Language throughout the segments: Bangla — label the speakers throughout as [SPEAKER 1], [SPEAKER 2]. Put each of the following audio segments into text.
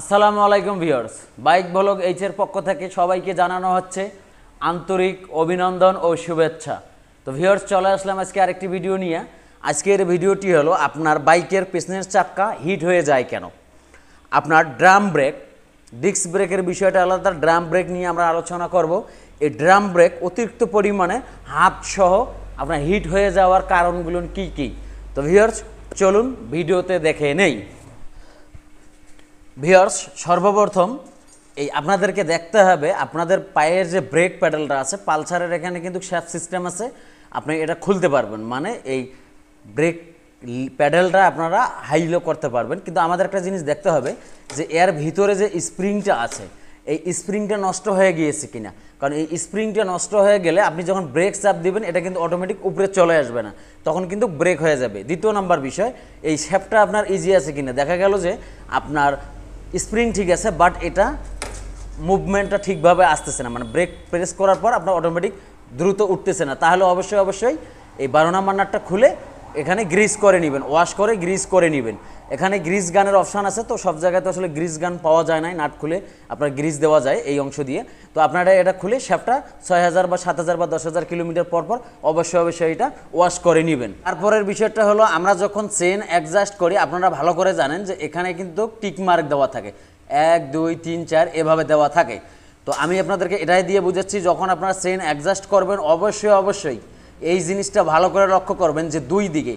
[SPEAKER 1] আসসালামু আলাইকুম ভিওর্স বাইক ভ্লগ এইচের পক্ষ থেকে সবাইকে জানানো হচ্ছে আন্তরিক অভিনন্দন ও শুভেচ্ছা তো ভিওর্স চলে আসলাম আজকে আরেকটি ভিডিও নিয়ে আজকের ভিডিওটি হলো আপনার বাইকের পিছনের চাক্কা হিট হয়ে যায় কেন আপনার ড্রাম ব্রেক ডিস্ক ব্রেকের বিষয়টা আলাদা ড্রাম ব্রেক নিয়ে আমরা আলোচনা করব এই ড্রাম ব্রেক অতিরিক্ত পরিমাণে হাতসহ আপনার হিট হয়ে যাওয়ার কারণগুলো কি কি তো ভিওর্স চলুন ভিডিওতে দেখে নেই ভিওর্স সর্বপ্রথম এই আপনাদেরকে দেখতে হবে আপনাদের পায়ের যে ব্রেক প্যাডেলটা আছে পালসারের এখানে কিন্তু শ্যাপ সিস্টেম আছে আপনি এটা খুলতে পারবেন মানে এই ব্রেক প্যাডেলটা আপনারা হাইলো করতে পারবেন কিন্তু আমাদের একটা জিনিস দেখতে হবে যে এর ভিতরে যে স্প্রিংটা আছে এই স্প্রিংটা নষ্ট হয়ে গিয়েছে কিনা কারণ এই স্প্রিংটা নষ্ট হয়ে গেলে আপনি যখন ব্রেক চাপ দিবেন এটা কিন্তু অটোমেটিক উপরে চলে আসবে না তখন কিন্তু ব্রেক হয়ে যাবে দ্বিতীয় নাম্বার বিষয় এই শ্যাপটা আপনার ইজি আছে কিনা দেখা গেল যে আপনার স্প্রিং ঠিক আছে বাট এটা মুভমেন্টটা ঠিকভাবে আসতেছে না মানে ব্রেক প্রেস করার পর আপনার অটোমেটিক দ্রুত উঠতেছে না তাহলে অবশ্যই অবশ্যই এই বারো নাম্বার নাটটা খুলে এখানে গ্রিস করে নেবেন ওয়াশ করে গ্রিস করে নেবেন এখানে গ্রিস গানের অপশান আছে তো সব জায়গায় তো আসলে গ্রিস গান পাওয়া যায় না নাট খুলে আপনার গ্রিস দেওয়া যায় এই অংশ দিয়ে তো আপনারা এটা খুলে শ্যাপটা ছয় হাজার বা সাত হাজার বা দশ হাজার কিলোমিটার পর পর অবশ্যই অবশ্যই এটা ওয়াশ করে নেবেন তারপরের বিষয়টা হলো আমরা যখন চেন অ্যাডজাস্ট করি আপনারা ভালো করে জানেন যে এখানে কিন্তু মার্ক দেওয়া থাকে এক দুই তিন চার এভাবে দেওয়া থাকে তো আমি আপনাদেরকে এটাই দিয়ে বুঝাচ্ছি যখন আপনারা চেন অ্যাডজাস্ট করবেন অবশ্যই অবশ্যই এই জিনিসটা ভালো করে লক্ষ্য করবেন যে দুই দিকে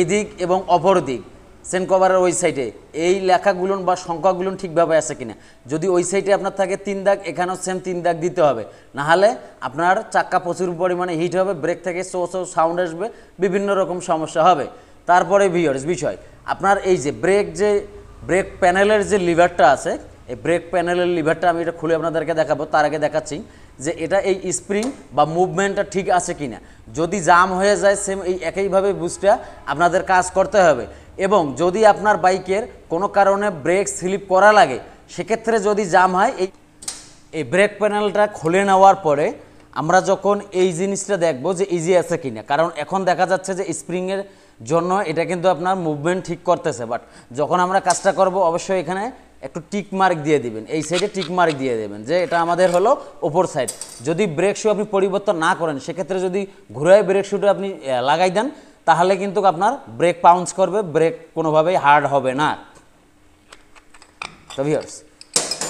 [SPEAKER 1] এদিক এবং অপর দিক সেন কভারের ওই সাইডে এই লেখাগুলো বা সংখ্যাগুলো ঠিকভাবে আছে কিনা যদি ওই সাইডে আপনার থাকে তিন দাগ এখানেও সেম তিন দাগ দিতে হবে নাহলে আপনার চাক্কা প্রচুর পরিমাণে হিট হবে ব্রেক থেকে সো সো সাউন্ড আসবে বিভিন্ন রকম সমস্যা হবে তারপরে ভিওর্স বিষয় আপনার এই যে ব্রেক যে ব্রেক প্যানেলের যে লিভারটা আছে এই ব্রেক প্যানেলের লিভারটা আমি এটা খুলে আপনাদেরকে দেখাবো তার আগে দেখাচ্ছি যে এটা এই স্প্রিং বা মুভমেন্টটা ঠিক আছে কি না যদি জাম হয়ে যায় সেম এই একইভাবে বুঝটা আপনাদের কাজ করতে হবে এবং যদি আপনার বাইকের কোনো কারণে ব্রেক স্লিপ করা লাগে সেক্ষেত্রে যদি জাম হয় এই এই ব্রেক প্যানেলটা খুলে নেওয়ার পরে আমরা যখন এই জিনিসটা দেখব যে ইজি আছে কিনা কারণ এখন দেখা যাচ্ছে যে স্প্রিংয়ের জন্য এটা কিন্তু আপনার মুভমেন্ট ঠিক করতেছে বাট যখন আমরা কাজটা করব অবশ্যই এখানে একটু টিক মার্ক দিয়ে দিবেন এই সাইডে টিক মার্ক দিয়ে দেবেন যে এটা আমাদের হলো ওপর সাইড যদি ব্রেক শু আপনি পরিবর্তন না করেন সেক্ষেত্রে যদি ঘুরে ব্রেক শুটা আপনি লাগাই দেন তাহলে কিন্তু আপনার ব্রেক পাউন্স করবে ব্রেক কোনোভাবেই হার্ড হবে না তো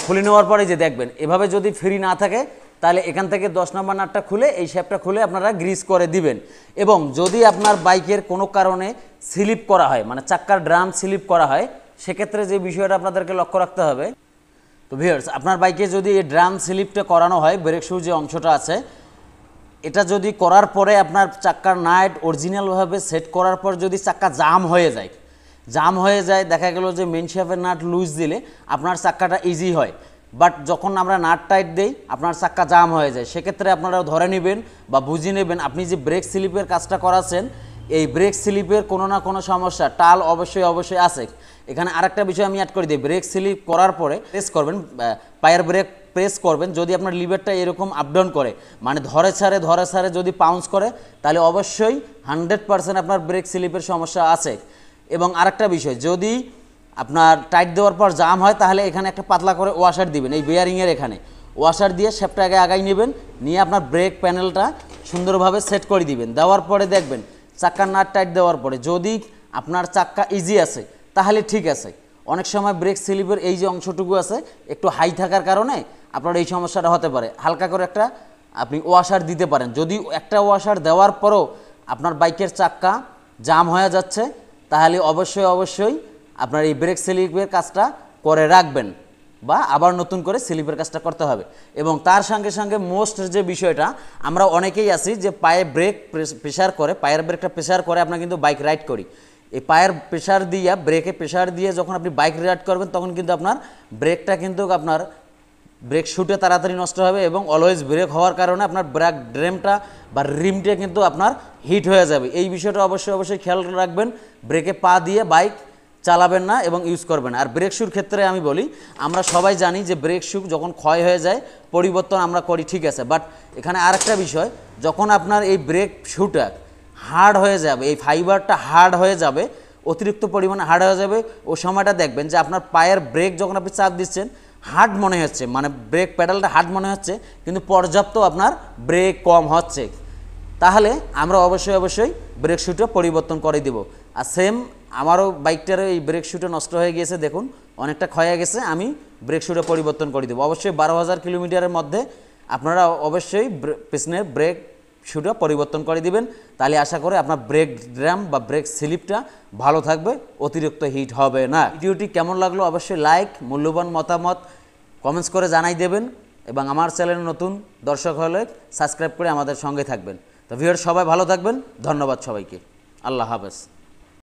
[SPEAKER 1] খুলে নেওয়ার পরে যে দেখবেন এভাবে যদি ফ্রি না থাকে তাহলে এখান থেকে দশ নম্বর নাটটা খুলে এই শ্যাপটা খুলে আপনারা গ্রিস করে দিবেন এবং যদি আপনার বাইকের কোনো কারণে স্লিপ করা হয় মানে চাক্কার ড্রাম স্লিপ করা হয় সেক্ষেত্রে যে বিষয়টা আপনাদেরকে লক্ষ্য রাখতে হবে তো ভিউয়ার্স আপনার বাইকে যদি এই ড্রাম স্লিপটা করানো হয় ব্রেক শু যে অংশটা আছে এটা যদি করার পরে আপনার চাক্কার নাইট অরিজিনালভাবে সেট করার পর যদি চাক্কা জাম হয়ে যায় জাম হয়ে যায় দেখা গেল যে মেনশিয়াফের নাট লুজ দিলে আপনার চাক্কাটা ইজি হয় বাট যখন আমরা নাট টাইট দেই আপনার চাক্কা জাম হয়ে যায় সেক্ষেত্রে আপনারা ধরে নেবেন বা বুঝিয়ে নেবেন আপনি যে ব্রেক স্লিপের কাজটা করাচ্ছেন এই ব্রেক স্লিপের কোনো না কোনো সমস্যা টাল অবশ্যই অবশ্যই আছে এখানে আরেকটা বিষয় আমি অ্যাড করে দিই ব্রেক স্লিপ করার পরে প্রেস করবেন পায়ের ব্রেক প্রেস করবেন যদি আপনার লিভারটা এরকম আপডাউন করে মানে ধরে ছাড়ে ধরে ছাড়ে যদি পাউন্স করে তাহলে অবশ্যই হান্ড্রেড পারসেন্ট আপনার ব্রেক স্লিপের সমস্যা আছে এবং আরেকটা বিষয় যদি আপনার টাইট দেওয়ার পর জাম হয় তাহলে এখানে একটা পাতলা করে ওয়াশার দিবেন এই বিয়ারিংয়ের এখানে ওয়াশার দিয়ে শেপটাকে আগাই নেবেন নিয়ে আপনার ব্রেক প্যানেলটা সুন্দরভাবে সেট করে দিবেন দেওয়ার পরে দেখবেন চাকা নাট টাইট দেওয়ার পরে যদি আপনার চাক্কা ইজি আছে তাহলে ঠিক আছে অনেক সময় ব্রেক স্লিপের এই যে অংশটুকু আছে একটু হাই থাকার কারণে আপনার এই সমস্যাটা হতে পারে হালকা করে একটা আপনি ওয়াশার দিতে পারেন যদি একটা ওয়াশার দেওয়ার পরও আপনার বাইকের চাক্কা জাম হয়ে যাচ্ছে তাহলে অবশ্যই অবশ্যই আপনার এই ব্রেক স্লিপের কাজটা করে রাখবেন বা আবার নতুন করে স্লিপের কাজটা করতে হবে এবং তার সঙ্গে সঙ্গে মোস্ট যে বিষয়টা আমরা অনেকেই আছি যে পায়ে ব্রেক প্রেশার করে পায়ের ব্রেকটা প্রেশার করে আমরা কিন্তু বাইক রাইড করি এই পায়ের প্রেশার দিয়ে ব্রেকে প্রেশার দিয়ে যখন আপনি বাইক রাইড করবেন তখন কিন্তু আপনার ব্রেকটা কিন্তু আপনার ব্রেক শুটে তাড়াতাড়ি নষ্ট হবে এবং অলওয়েজ ব্রেক হওয়ার কারণে আপনার ব্রেক ড্রেমটা বা রিমটা কিন্তু আপনার হিট হয়ে যাবে এই বিষয়টা অবশ্যই অবশ্যই খেয়াল রাখবেন ব্রেকে পা দিয়ে বাইক চালাবেন না এবং ইউজ করবেন আর ব্রেক শ্যুর ক্ষেত্রে আমি বলি আমরা সবাই জানি যে ব্রেক শ্যু যখন ক্ষয় হয়ে যায় পরিবর্তন আমরা করি ঠিক আছে বাট এখানে আরেকটা বিষয় যখন আপনার এই ব্রেক শ্যুটা হার্ড হয়ে যাবে এই ফাইবারটা হার্ড হয়ে যাবে অতিরিক্ত পরিমাণে হার্ড হয়ে যাবে ও সময়টা দেখবেন যে আপনার পায়ের ব্রেক যখন আপনি চাপ দিচ্ছেন হার্ড মনে হচ্ছে মানে ব্রেক প্যাডালটা হার্ড মনে হচ্ছে কিন্তু পর্যাপ্ত আপনার ব্রেক কম হচ্ছে তাহলে আমরা অবশ্যই অবশ্যই ব্রেক শ্যুটা পরিবর্তন করে দেবো আর সেম আমারও বাইকটারও এই ব্রেক শ্যুটা নষ্ট হয়ে গিয়েছে দেখুন অনেকটা ক্ষয়ে গেছে আমি ব্রেক শ্যুটা পরিবর্তন করে দেবো অবশ্যই বারো হাজার কিলোমিটারের মধ্যে আপনারা অবশ্যই পিছনের ব্রেক শ্যুটা পরিবর্তন করে দিবেন তাহলে আশা করে আপনার ব্রেক ড্র্যাম বা ব্রেক স্লিপটা ভালো থাকবে অতিরিক্ত হিট হবে না ভিডিওটি কেমন লাগলো অবশ্যই লাইক মূল্যবান মতামত কমেন্টস করে জানাই দেবেন এবং আমার চ্যানেল নতুন দর্শক হলে সাবস্ক্রাইব করে আমাদের সঙ্গে থাকবেন তো ভিওর সবাই ভালো থাকবেন ধন্যবাদ সবাইকে আল্লাহ হাফেজ